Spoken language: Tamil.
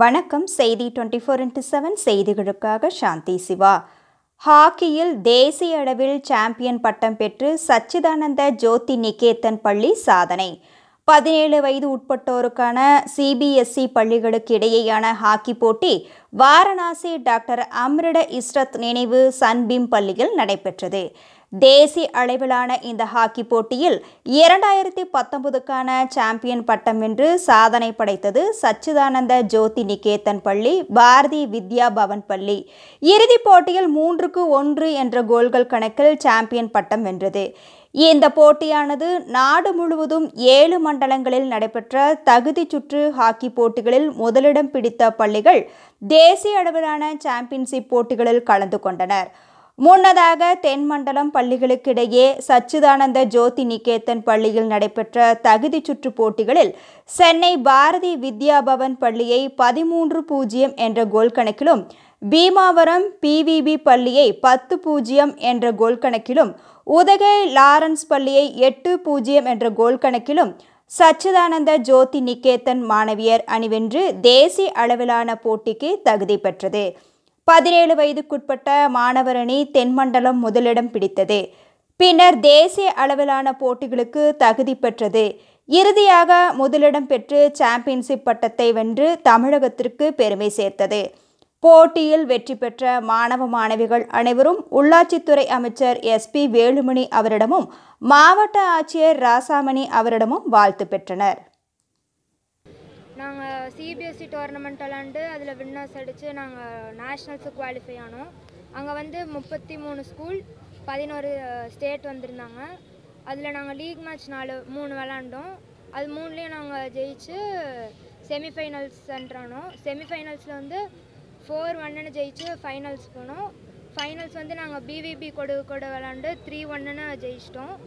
வணக்கம் செய்தி டுவெண்ட்டி ஃபோர் இன்ட்டு செவன் செய்திகளுக்காக சாந்தி சிவா ஹாக்கியில் தேசிய அளவில் சாம்பியன் பட்டம் பெற்று சச்சிதானந்த ஜோதி நிகேத்தன் பள்ளி சாதனை பதினேழு வயது உட்பட்டோருக்கான சிபிஎஸ்இ பள்ளிகளுக்கு இடையேயான ஹாக்கி போட்டி வாரணாசி டாக்டர் அம்ரிட இஸ்ரத் நினைவு சன்பீம் பள்ளியில் நடைபெற்றது தேசிய அளவிலான இந்த ஹாக்கி போட்டியில் இரண்டாயிரத்தி பத்தொன்பதுக்கான சாம்பியன் பட்டம் வென்று சாதனை படைத்தது சச்சிதானந்த ஜோதி நிகேதன் பள்ளி பாரதி வித்யா பவன் பள்ளி இறுதிப் போட்டியில் மூன்றுக்கு ஒன்று என்ற கோல்கள் கணக்கில் சாம்பியன் பட்டம் வென்றது இந்த போட்டியானது நாடு முழுவதும் ஏழு மண்டலங்களில் நடைபெற்ற தகுதி சுற்று ஹாக்கி போட்டிகளில் முதலிடம் பிடித்த பள்ளிகள் தேசிய அளவிலான சாம்பியன்ஷிப் போட்டிகளில் கலந்து கொண்டனர் முன்னதாக தென்மண்டலம் பள்ளிகளுக்கிடையே சச்சிதானந்த ஜோதி நிகேத்தன் பள்ளியில் நடைபெற்ற தகுதி சுற்று போட்டிகளில் சென்னை பாரதி வித்யாபவன் பள்ளியை பதிமூன்று பூஜ்ஜியம் என்ற கோல் கணக்கிலும் பீமாவரம் பிவிபி பள்ளியை பத்து பூஜ்ஜியம் என்ற கோல் கணக்கிலும் உதகை லாரன்ஸ் பள்ளியை எட்டு பூஜ்ஜியம் என்ற கோல் கணக்கிலும் சச்சிதானந்த ஜோதி நிகேத்தன் மாணவியர் அணிவென்று தேசிய அளவிலான போட்டிக்கு தகுதி பெற்றது பதினேழு வயதுக்குட்பட்ட மாணவர் அணி தென்மண்டலம் முதலிடம் பிடித்தது பின்னர் தேசிய அளவிலான போட்டிகளுக்கு தகுதி பெற்றது இறுதியாக முதலிடம் பெற்று சாம்பியன்ஷிப் பட்டத்தை வென்று தமிழகத்திற்கு பெருமை சேர்த்தது போட்டியில் வெற்றி பெற்ற மாணவ மாணவிகள் அனைவரும் உள்ளாட்சித்துறை அமைச்சர் எஸ்பி வேலுமணி அவரிடமும் மாவட்ட ஆட்சியர் ராசாமணி அவரிடமும் வாழ்த்து பெற்றனர் நாங்கள் சிபிஎஸ்சி டோர்னமெண்ட் விளாண்டு அதில் வின்னர்ஸ் அடித்து நாங்கள் நேஷ்னல்ஸு குவாலிஃபை ஆனோம் அங்கே வந்து முப்பத்தி மூணு ஸ்கூல் பதினோரு ஸ்டேட் வந்திருந்தாங்க அதில் நாங்கள் லீக் மேட்ச் நாலு மூணு விளாண்டோம் அது மூணுலேயும் நாங்கள் ஜெயிச்சு செமிஃபைனல்ஸ் சென்றானோம் செமிஃபைனல்ஸில் வந்து ஃபோர் ஒன்னுன்னு ஜெயிச்சு ஃபைனல்ஸ் போனோம் ஃபைனல்ஸ் வந்து நாங்கள் பிவிபி கொடு கொடு விளாண்டு த்ரீ ஒன்னுன்னு ஜெயிச்சிட்டோம்